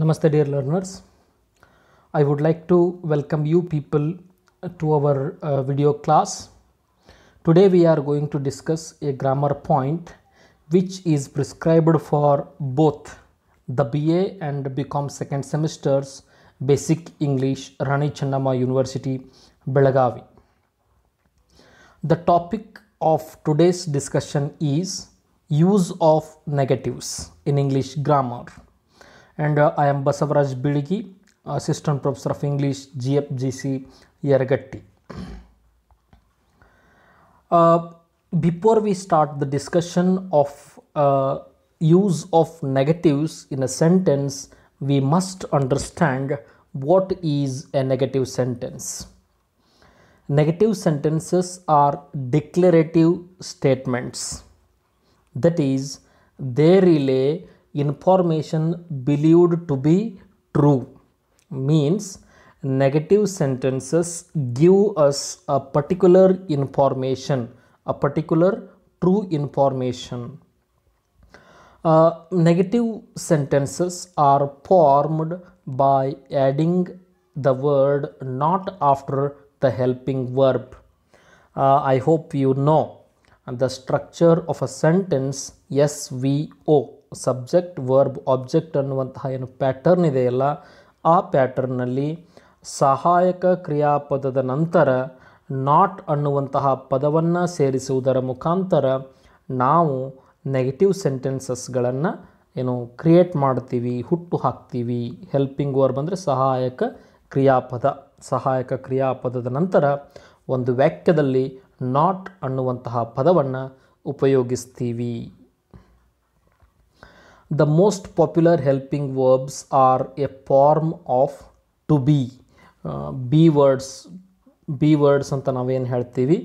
Namaste dear learners. I would like to welcome you people to our uh, video class. Today we are going to discuss a grammar point which is prescribed for both the BA and BCom second semesters basic English Rani Chennamma University Belagavi. The topic of today's discussion is use of negatives in English grammar and uh, I am Basavaraj Biligi, Assistant Professor of English, GFGC, Yaragatti. Uh, before we start the discussion of uh, use of negatives in a sentence, we must understand what is a negative sentence. Negative sentences are declarative statements. That is, they relay information believed to be true means negative sentences give us a particular information a particular true information uh, negative sentences are formed by adding the word not after the helping verb uh, i hope you know the structure of a sentence svO subject verb object ಅನ್ನುವಂತಹ ಏನು pattern ಇದೆಯಲ್ಲ ಆ ಪ್ಯಾಟರ್ನಲ್ಲಿ ಸಹಾಯಕ ಕ್ರಿಯಾಪದದ ನಂತರ not ಅನ್ನುವಂತಹ ಪದವನ್ನು ಸೇರಿಸುವುದರ ಮುಖಾಂತರ ನಾವು ನೆಗೆಟಿವ್ ಸೆಂಟೆನ್ಸಸ್ಗಳನ್ನು ಏನು ಕ್ರಿಯೇಟ್ ಮಾಡ್ತೀವಿ ಹುಟ್ಟು ಹಾಕ್ತೀವಿ ಹೆಲ್ಪಿಂಗ್ ವರ್ಬ್ ಅಂದರೆ ಸಹಾಯಕ ಕ್ರಿಯಾಪದ ಸಹಾಯಕ ಕ್ರಿಯಾಪದದ ನಂತರ ಒಂದು ವಾಕ್ಯದಲ್ಲಿ ನಾಟ್ ಅನ್ನುವಂತಹ ಪದವನ್ನು ಉಪಯೋಗಿಸ್ತೀವಿ the most popular helping verbs are a form of to be uh, be words be words anta naven heltivi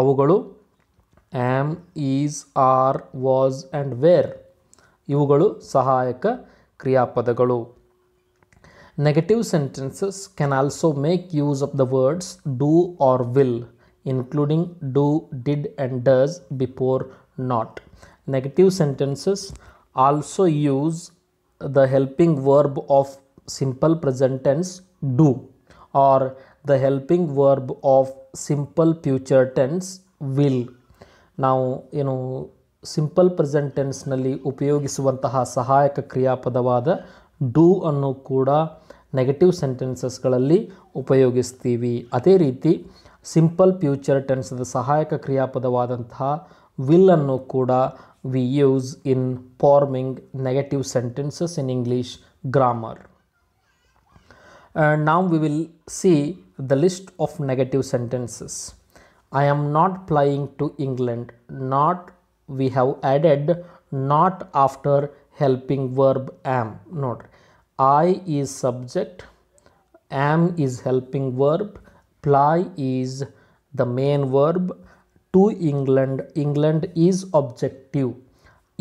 avugalu am is are was and were ivugalu sahayaka kriya padagalu negative sentences can also make use of the words do or will including do did and does before not negative sentences also use the helping verb of simple present tense do or the helping verb of simple future tense will ನಾವು ಏನು simple present ಟೆನ್ಸ್ನಲ್ಲಿ ಉಪಯೋಗಿಸುವಂತಹ ಸಹಾಯಕ ಕ್ರಿಯಾಪದವಾದ do ಅನ್ನು ಕೂಡ negative ಸೆಂಟೆನ್ಸಸ್ಗಳಲ್ಲಿ ಉಪಯೋಗಿಸ್ತೀವಿ ಅದೇ ರೀತಿ simple future ಟೆನ್ಸ್ದ ಸಹಾಯಕ ಕ್ರಿಯಾಪದವಾದಂತಹ will ಅನ್ನು ಕೂಡ we use in forming negative sentences in English grammar. now we will see the list of negative sentences. I am not flying to England. Not we have added not after helping verb am. Note I is subject, am is helping verb, fly is the main verb, to England England is objective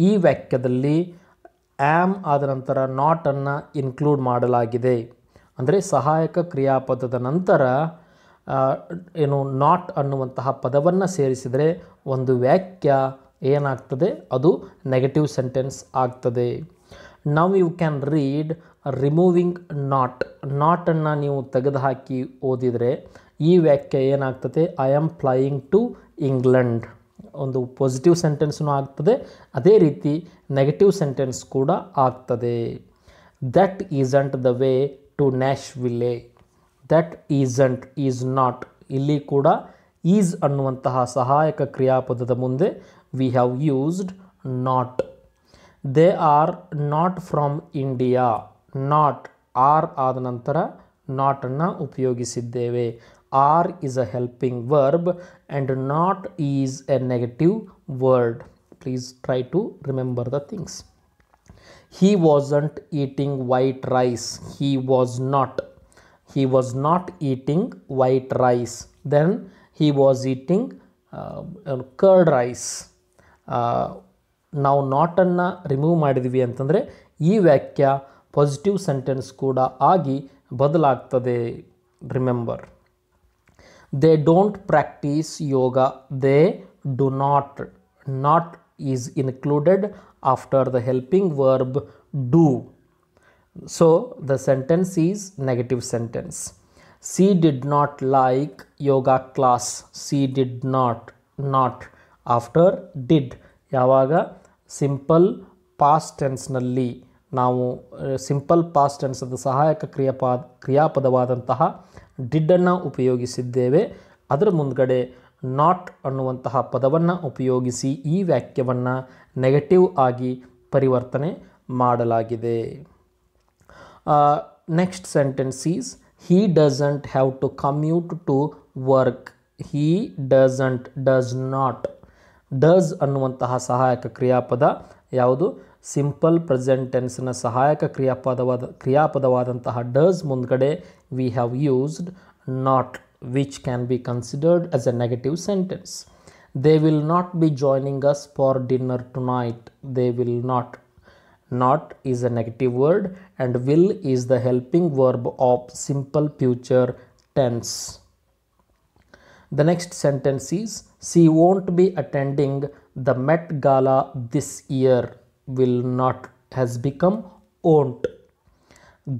ಈ ವಾಕ್ಯದಲ್ಲಿ am ಆದ ನಂತರ ನಾಟನ್ನು include ಮಾಡಲಾಗಿದೆ ಅಂದರೆ ಸಹಾಯಕ ಕ್ರಿಯಾಪದದ ನಂತರ ಏನು not ಅನ್ನುವಂತಹ ಪದವನ್ನು ಸೇರಿಸಿದರೆ ಒಂದು ವಾಕ್ಯ ಏನಾಗ್ತದೆ ಅದು ನೆಗೆಟಿವ್ ಸೆಂಟೆನ್ಸ್ ಆಗ್ತದೆ ನಾವು you can read removing not ನಾಟನ್ನು ನೀವು ತೆಗೆದುಹಾಕಿ ಓದಿದರೆ ಈ ವಾಕ್ಯ ಏನಾಗ್ತದೆ I am flying to England ಒಂದು ಪಾಸಿಟಿವ್ ಸೆಂಟೆನ್ಸ್ನು ಆಗ್ತದೆ ಅದೇ ರೀತಿ ನೆಗೆಟಿವ್ ಸೆಂಟೆನ್ಸ್ ಕೂಡ ಆಗ್ತದೆ that isn't the way to Nashville that isn't is not ಇಲ್ಲಿ ಕೂಡ ಈಸ್ ಅನ್ನುವಂತಹ ಸಹಾಯಕ ಕ್ರಿಯಾಪದದ ಮುಂದೆ we have used not they are not from India not are ಆದ ನಂತರ ನಾಟನ್ನು ಉಪಯೋಗಿಸಿದ್ದೇವೆ are is a helping verb and not is a negative word please try to remember the things he wasn't eating white rice he was not he was not eating white rice then he was eating uh, curd rice ನಾವು ನಾಟನ್ನು remove ಮಾಡಿದ್ವಿ ಅಂತಂದರೆ ಈ ವಾಕ್ಯ positive sentence ಕೂಡ ಆಗಿ ಬದಲಾಗ್ತದೆ REMEMBER. they don't practice yoga they do not not is included after the helping verb do so the sentence is negative sentence she did not like yoga class she did not not after did yavaga simple ಯಾವಾಗ simple past ಟೆನ್ಸ್ನಲ್ಲಿ ನಾವು simple past sahayaka kriya pad kriya padavadantaha ಡಿಡ್ಡನ್ನು ಉಪಯೋಗಿಸಿದ್ದೇವೆ ಅದರ ಮುಂದಗಡೆ not ಅನ್ನುವಂತಹ ಪದವನ್ನು ಉಪಯೋಗಿಸಿ ಈ ವ್ಯಾಕ್ಯವನ್ನು ನೆಗೆಟಿವ್ ಆಗಿ ಪರಿವರ್ತನೆ ಮಾಡಲಾಗಿದೆ next sentence is he doesn't have to commute to work he doesn't does not does ಅನ್ನುವಂತಹ ಸಹಾಯಕ ಕ್ರಿಯಾಪದ ಯಾವುದು simple present tense na sahayaka kriyapadavadantaha does mundgade we have used not which can be considered as a negative sentence. They will not be joining us for dinner tonight. They will not. Not is a negative word and will is the helping verb of simple future tense. The next sentence is she won't be attending the Met Gala this year will not has become won't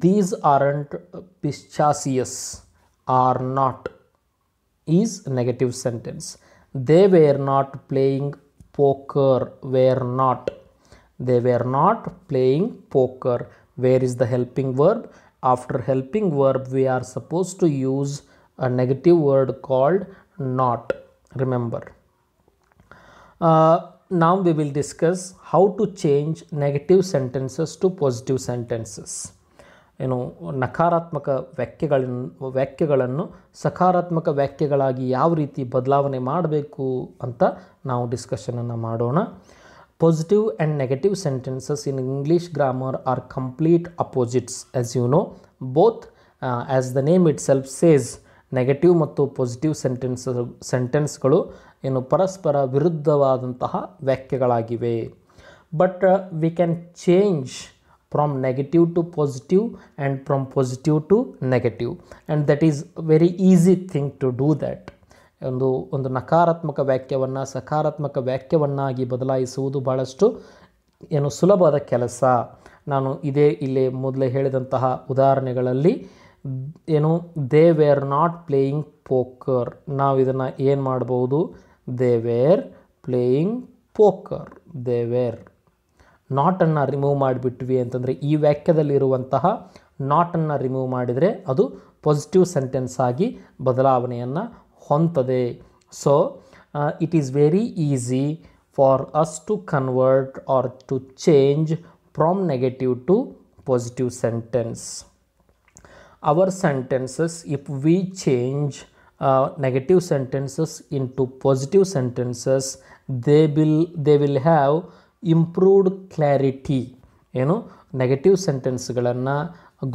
these aren't piscaceous are not is negative sentence they were not playing poker were not they were not playing poker where is the helping verb after helping verb we are supposed to use a negative word called not remember uh, now we will discuss how to change negative sentences to positive sentences ಏನು ನಕಾರಾತ್ಮಕ vakyagalannu ವ್ಯಾಖ್ಯೆಗಳನ್ನು vakyagalagi yav riti badlavane madbeku anta now, discussion anna madona positive and negative sentences in English grammar are complete opposites as you know both uh, as the name itself says negative ಮತ್ತು positive sentence ಸೆಂಟೆನ್ಸ್ಗಳು ಏನು ಪರಸ್ಪರ ವಿರುದ್ಧವಾದಂತಹ ವ್ಯಾಖ್ಯೆಗಳಾಗಿವೆ but we can change from negative to positive and from positive to negative and that is very easy thing to do that ಒಂದು ಒಂದು ನಕಾರಾತ್ಮಕ ವ್ಯಾಖ್ಯವನ್ನು ಸಕಾರಾತ್ಮಕ ವಾಕ್ಯವನ್ನಾಗಿ ಬದಲಾಯಿಸುವುದು ಭಾಳಷ್ಟು ಏನು ಸುಲಭದ ಕೆಲಸ ನಾನು ಇದೇ ಇಲ್ಲಿ ಮೊದಲೇ ಹೇಳಿದಂತಹ ಉದಾಹರಣೆಗಳಲ್ಲಿ ಏನು they were not playing poker ನಾವು ಇದನ್ನು ಏನು ಮಾಡ್ಬೋದು they were playing poker they were ನಾಟನ್ನು ರಿಮೂವ್ ಮಾಡಿಬಿಟ್ವಿ ಅಂತಂದರೆ ಈ ವಾಕ್ಯದಲ್ಲಿರುವಂತಹ ನಾಟನ್ನು ರಿಮೂವ್ ಮಾಡಿದರೆ ಅದು ಪಾಸಿಟಿವ್ ಸೆಂಟೆನ್ಸ್ ಆಗಿ ಬದಲಾವಣೆಯನ್ನು ಹೊಂದದೆ so it is very easy for us to convert or to change from negative to positive sentence our sentences if we change negative negative sentences into positive sentences they will they will have clarity clarity ಏನು negative ಸೆಂಟೆನ್ಸ್ಗಳನ್ನು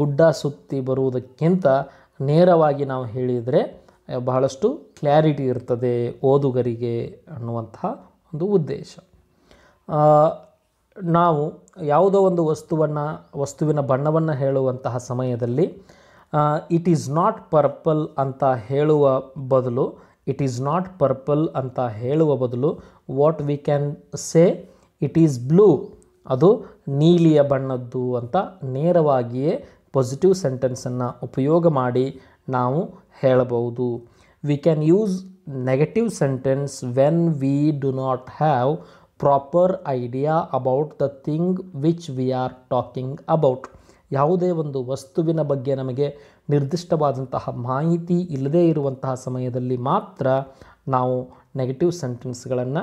ಗುಡ್ಡ ಸುತ್ತಿ ಬರುವುದಕ್ಕಿಂತ ನೇರವಾಗಿ ನಾವು ಹೇಳಿದರೆ ಬಹಳಷ್ಟು clarity ಇರ್ತದೆ ಓದುಗರಿಗೆ ಅನ್ನುವಂತಹ ಒಂದು ಉದ್ದೇಶ ನಾವು ಯಾವುದೋ ಒಂದು ವಸ್ತುವನ್ನು ವಸ್ತುವಿನ ಬಣ್ಣವನ್ನು ಹೇಳುವಂತಹ ಸಮಯದಲ್ಲಿ ಇಟ್ ಈಸ್ ನಾಟ್ ಪರ್ಪಲ್ ಅಂತ ಹೇಳುವ ಬದಲು ಇಟ್ ಈಸ್ ನಾಟ್ ಪರ್ಪಲ್ ಅಂತ ಹೇಳುವ ಬದಲು what we can say it is blue ಅದು ನೀಲಿಯ ಬಣ್ಣದ್ದು ಅಂತ ನೇರವಾಗಿಯೇ ಪಾಸಿಟಿವ್ ಸೆಂಟೆನ್ಸನ್ನು ಉಪಯೋಗ ಮಾಡಿ ನಾವು ಹೇಳಬಹುದು we can use negative sentence when we do not have proper idea about the thing which we are talking about ಯಾವುದೇ ಒಂದು ವಸ್ತುವಿನ ಬಗ್ಗೆ ನಮಗೆ ನಿರ್ದಿಷ್ಟವಾದಂತಹ ಮಾಹಿತಿ ಇಲ್ಲದೇ ಇರುವಂತಹ ಸಮಯದಲ್ಲಿ ಮಾತ್ರ ನಾವು ನೆಗೆಟಿವ್ ಸೆಂಟೆನ್ಸ್ಗಳನ್ನು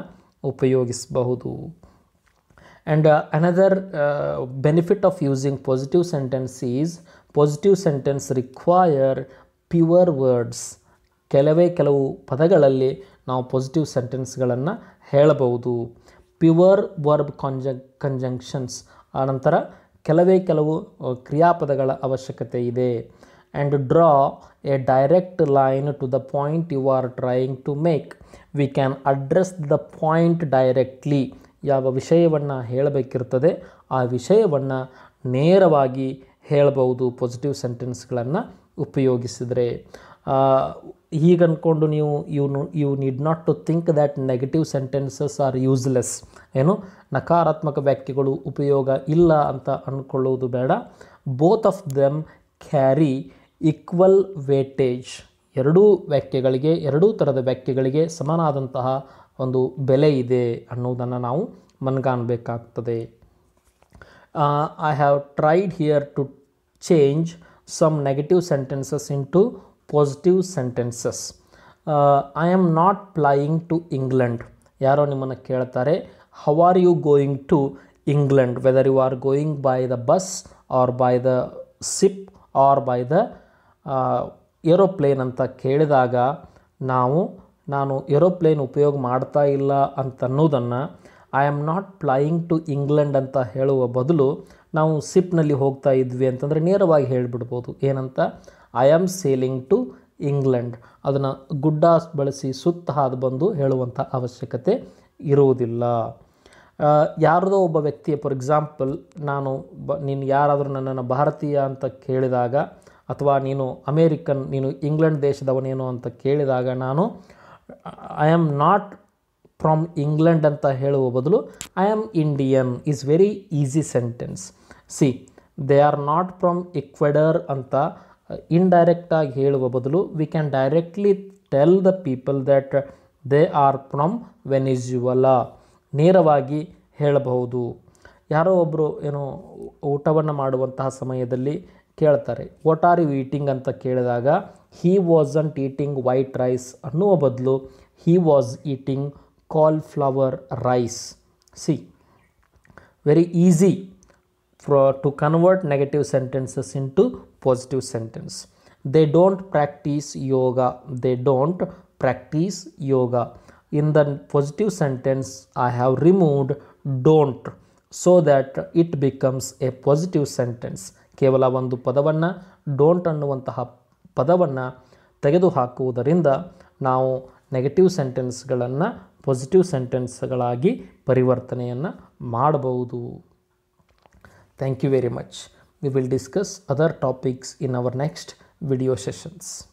ಉಪಯೋಗಿಸಬಹುದು and another benefit of using positive sentence is positive sentence require fewer words ಕೆಲವೇ ಕೆಲವು ಪದಗಳಲ್ಲಿ ನಾವು ಪಾಸಿಟಿವ್ ಸೆಂಟೆನ್ಸ್ಗಳನ್ನು ಹೇಳಬಹುದು ಪ್ಯೂವರ್ ವರ್ಬ್ ಕಾಂಜ ಕಂಜಂಕ್ಷನ್ಸ್ ಆನಂತರ ಕೆಲವೇ ಕೆಲವು ಕ್ರಿಯಾಪದಗಳ ಅವಶ್ಯಕತೆ ಇದೆ and draw a direct line to the point you are trying to make we can address the point directly ಯಾವ ವಿಷಯವನ್ನು ಹೇಳಬೇಕಿರ್ತದೆ ಆ ವಿಷಯವನ್ನು ನೇರವಾಗಿ ಹೇಳಬಹುದು ಪಾಸಿಟಿವ್ ಸೆಂಟೆನ್ಸ್ಗಳನ್ನು ಉಪಯೋಗಿಸಿದರೆ ಹೀಗೆ ಅಂದ್ಕೊಂಡು ನೀವು ಇವನು you need not to think that negative sentences are useless ಏನು ನಕಾರಾತ್ಮಕ ವ್ಯಾಖ್ಯೆಗಳು ಉಪಯೋಗ ಇಲ್ಲ ಅಂತ ಅಂದ್ಕೊಳ್ಳೋದು ಬೇಡ both of them carry equal weightage ಎರಡೂ ವ್ಯಾಖ್ಯೆಗಳಿಗೆ ಎರಡೂ ಥರದ ವ್ಯಾಖ್ಯೆಗಳಿಗೆ ಸಮನಾದಂತಹ ಒಂದು ಬೆಲೆ ಇದೆ ಅನ್ನೋದನ್ನು ನಾವು ಮನ್ಗಾಣಬೇಕಾಗ್ತದೆ I have tried here to change some negative sentences into positive sentences I am not flying to England ಯಾರೋ ನಿಮ್ಮನ್ನು ಕೇಳ್ತಾರೆ how are you going to England whether you are going by the bus or by the ship or by the aeroplane ಅಂತ ಕೇಳಿದಾಗ ನಾವು ನಾನು aeroplane ಉಪಯೋಗ ಮಾಡ್ತಾ ಇಲ್ಲ ಅಂತನ್ನೋದನ್ನು I am not flying to England ಅಂತ ಹೇಳುವ ಬದಲು ನಾವು ಸಿಪ್ನಲ್ಲಿ ಹೋಗ್ತಾ ಇದ್ವಿ ಅಂತಂದರೆ ನೇರವಾಗಿ ಹೇಳಿಬಿಡ್ಬೋದು ಏನಂತ I am sailing to England ಅದನ್ನು ಗುಡ್ಡ ಬಳಸಿ ಸುತ್ತ ಹಾದು ಬಂದು ಹೇಳುವಂಥ ಅವಶ್ಯಕತೆ ಇರುವುದಿಲ್ಲ ಯಾರದೋ ಒಬ್ಬ ವ್ಯಕ್ತಿಯ ಫಾರ್ ಎಕ್ಸಾಂಪಲ್ ನಾನು ಬ ನೀನು ಯಾರಾದರೂ ನನ್ನನ್ನು ಭಾರತೀಯ ಅಂತ ಕೇಳಿದಾಗ ಅಥವಾ ನೀನು ಅಮೇರಿಕನ್ ನೀನು ಇಂಗ್ಲೆಂಡ್ ದೇಶದವನೇನು ಅಂತ ಕೇಳಿದಾಗ ನಾನು I am not from England ಅಂತ ಹೇಳುವ ಬದಲು I am Indian is very easy sentence see they are not from Ecuador ಅಂತ ಇಂಡೈರೆಕ್ಟಾಗಿ ಹೇಳುವ ಬದಲು we can directly tell the people that they are from Venezuela ನೇರವಾಗಿ ಹೇಳಬಹುದು ಯಾರೋ ಒಬ್ಬರು ಏನು ಊಟವನ್ನು ಮಾಡುವಂತಹ ಸಮಯದಲ್ಲಿ ಕೇಳ್ತಾರೆ ವಾಟ್ ಆರ್ ಯು ಈಟಿಂಗ್ ಅಂತ ಕೇಳಿದಾಗ he wasn't eating white rice ಅನ್ನುವ ಬದಲು he was eating cauliflower rice see very easy for to convert negative sentences into positive sentence. They don't practice yoga. They don't practice yoga. In the positive sentence, I have removed don't so that it becomes a positive sentence. ಕೇವಲ ಒಂದು ಪದವನ್ನು don't ಅನ್ನುವಂತಹ ಪದವನ್ನು ತೆಗೆದುಹಾಕುವುದರಿಂದ ನಾವು negative ಸೆಂಟೆನ್ಸ್ಗಳನ್ನು positive ಸೆಂಟೆನ್ಸ್ಗಳಾಗಿ ಪರಿವರ್ತನೆಯನ್ನು ಮಾಡಬಹುದು thank you very much We will discuss other topics in our next video sessions.